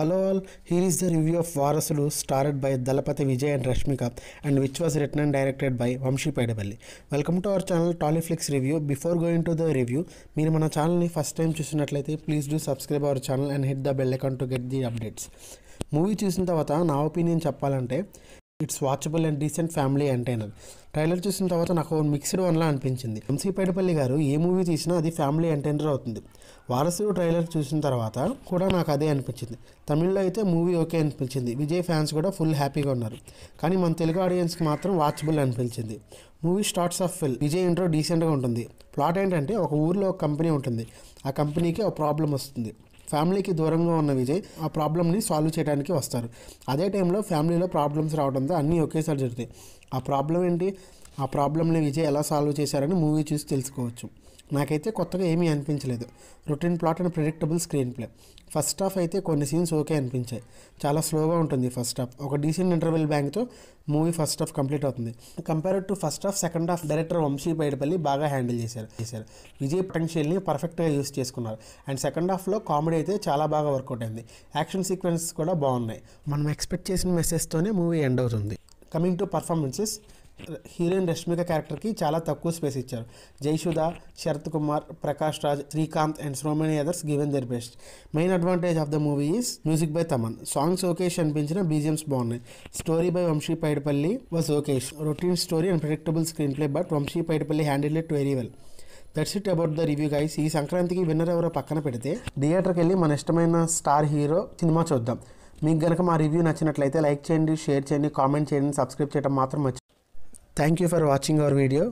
hello all here is the review of Varasulu starred by Thalapathy Vijay and Rashmika and which was written and directed by Vamshi Paidipally welcome to our channel Tollyflix review before going to the review మీరు మన ఛానల్ని first time చూసినట్లయితే please do subscribe our channel and hit the bell account to get the updates movie చూసిన తర్వాత నా opinion చెప్పాలంటే it's watchable and decent family entertainer trailer చూసిన తర్వాత నాకు మిక్స్డ్ వన్లా అనిపించింది ఎంసీపేటపల్లి గారు ఏ మూవీ తీసినా అది ఫ్యామిలీ ఎంటర్టైనర్ అవుతుంది వారసుడు ట్రైలర్ చూసిన తర్వాత కూడా నాకు అదే అనిపించింది తమిళ్లో అయితే మూవీ ఓకే అనిపించింది విజయ్ ఫ్యాన్స్ కూడా ఫుల్ హ్యాపీగా ఉన్నారు కానీ మన తెలుగు ఆడియన్స్కి మాత్రం వాచబుల్ అనిపించింది మూవీ స్టార్ట్స్ ఆఫ్ ఫిల్ విజయ్ ఇంట్రో డీసెంట్గా ఉంటుంది ప్లాట్ ఏంటంటే ఒక ఊర్లో ఒక కంపెనీ ఉంటుంది ఆ కంపెనీకి ఒక ప్రాబ్లం వస్తుంది ఫ్యామిలీకి దూరంగా ఉన్న విజయ్ ఆ ప్రాబ్లమ్ని సాల్వ్ చేయడానికి వస్తారు అదే టైంలో ఫ్యామిలీలో ప్రాబ్లమ్స్ రావడంతో అన్నీ ఒకేసారి జరుగుతాయి ఆ ప్రాబ్లం ఏంటి ఆ ప్రాబ్లమ్ని విజయ్ ఎలా సాల్వ్ చేశారని మూవీ చూసి తెలుసుకోవచ్చు నాకైతే కొత్తగా ఏమీ అనిపించలేదు routine plot and predictable screen play first half అయితే కొన్ని సీన్స్ ఓకే అనిపించాయి చాలా స్లోగా ఉంటుంది ఫస్ట్ హాఫ్ ఒక డీసెంట్ ఇంటర్వెల్ బ్యాంక్తో మూవీ ఫస్ట్ హాఫ్ కంప్లీట్ అవుతుంది compare to first half second half director Vamshi Paidipally బాగా హ్యాండిల్ చేశారు చేశారు విజయ్ పొటెన్షియల్ని పర్ఫెక్ట్గా యూస్ చేసుకున్నారు అండ్ సెకండ్ హాఫ్లో కామెడీ అయితే చాలా బాగా వర్కౌట్ అయింది యాక్షన్ సీక్వెన్స్ కూడా బాగున్నాయి మనం ఎక్స్పెక్ట్ చేసిన మెసేజ్తోనే మూవీ ఎండ్ అవుతుంది coming to performances heroine Rashmika క్యారెక్టర్కి చాలా తక్కువ స్పేస్ ఇచ్చారు Jayasudha Sarath Kumar Prakash Raj Srikanth and so many others given their best main advantage of the movie is music by Thaman songs okayish అనిపించిన బీజిఎమ్స్ బాగున్నాయి story by Vamshi Paidipally was okayish routine story and predictable screen play but Vamshi Paidipally handle it very well that's it about the review guys ఈ సంక్రాంతికి winner ఎవరో పక్కన పెడితే థియేటర్కి వెళ్ళి మన ఇష్టమైన స్టార్ హీరో సినిమా చూద్దాం మీకు కనుక మా రివ్యూ నచ్చినట్లయితే లైక్ చేయండి షేర్ చేయండి కామెంట్ చేయండి సబ్స్క్రైబ్ చేయడం మాత్రం మర్చి thank you for watching our video